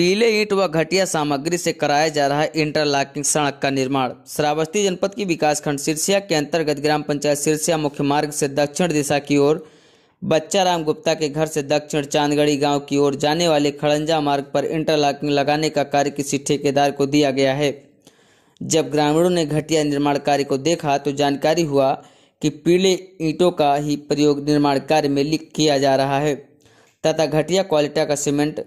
पीले ईंट व घटिया सामग्री से कराया जा रहा है इंटरलॉकिंग सड़क का निर्माण श्रावस्ती जनपद की विकासखंड सिरसिया के अंतर्गत ग्राम पंचायत सिरसिया मुख्य मार्ग से दक्षिण दिशा की ओर बच्चा राम गुप्ता के घर से दक्षिण चांदगढ़ी गांव की ओर जाने वाले खड़ंजा मार्ग पर इंटरलॉकिंग लगाने का कार्य किसी ठेकेदार को दिया गया है जब ग्रामीणों ने घटिया निर्माण कार्य को देखा तो जानकारी हुआ कि पीले ईंटों का ही प्रयोग निर्माण कार्य में किया जा रहा है तथा घटिया क्वालिटी का सीमेंट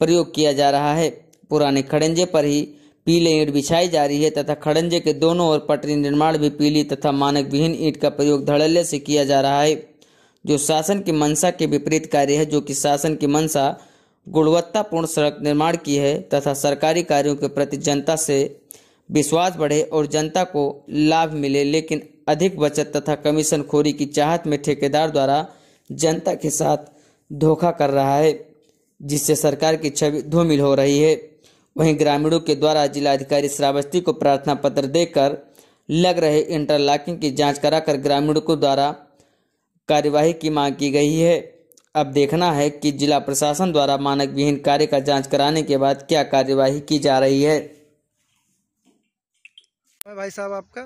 प्रयोग किया जा रहा है पुराने खड़ंजे पर ही पीले ईंट बिछाई जा रही है तथा खड़ंजे के दोनों ओर पटरी निर्माण भी पीली तथा मानक विहीन ईंट का प्रयोग धड़ल्ले से किया जा रहा है जो शासन की मंशा के विपरीत कार्य है जो कि शासन की मंशा गुणवत्तापूर्ण सड़क निर्माण की है तथा सरकारी कार्यों के प्रति जनता से विश्वास बढ़े और जनता को लाभ मिले लेकिन अधिक बचत तथा कमीशन खोरी की चाहत में ठेकेदार द्वारा जनता के साथ धोखा कर रहा है जिससे सरकार की छवि धूमिल हो रही है वहीं ग्रामीणों के द्वारा जिलाधिकारी श्रावस्ती को प्रार्थना पत्र देकर लग रहे इंटरलॉकिंग की जांच कराकर ग्रामीणों को द्वारा कार्यवाही की मांग की गई है अब देखना है कि जिला प्रशासन द्वारा मानक विहीन कार्य का जांच कराने के बाद क्या कार्यवाही की जा रही है भाई साहब आपका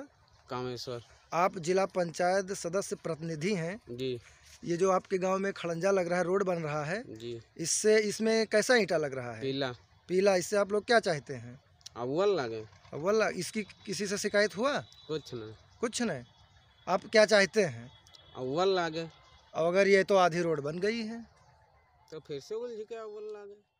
कामेश्वर आप जिला पंचायत सदस्य प्रतिनिधि हैं जी ये जो आपके गांव में खड़ंजा लग रहा है रोड बन रहा है जी इससे इसमें कैसा ईटा लग रहा है पीला पीला इससे आप लोग क्या चाहते हैं अव्वल लगे अव्वल इसकी किसी से शिकायत हुआ कुछ नहीं कुछ नहीं आप क्या चाहते हैं अव्वल लागे अगर ये तो आधी रोड बन गई है तो फिर से उलझ के अव्वल लागे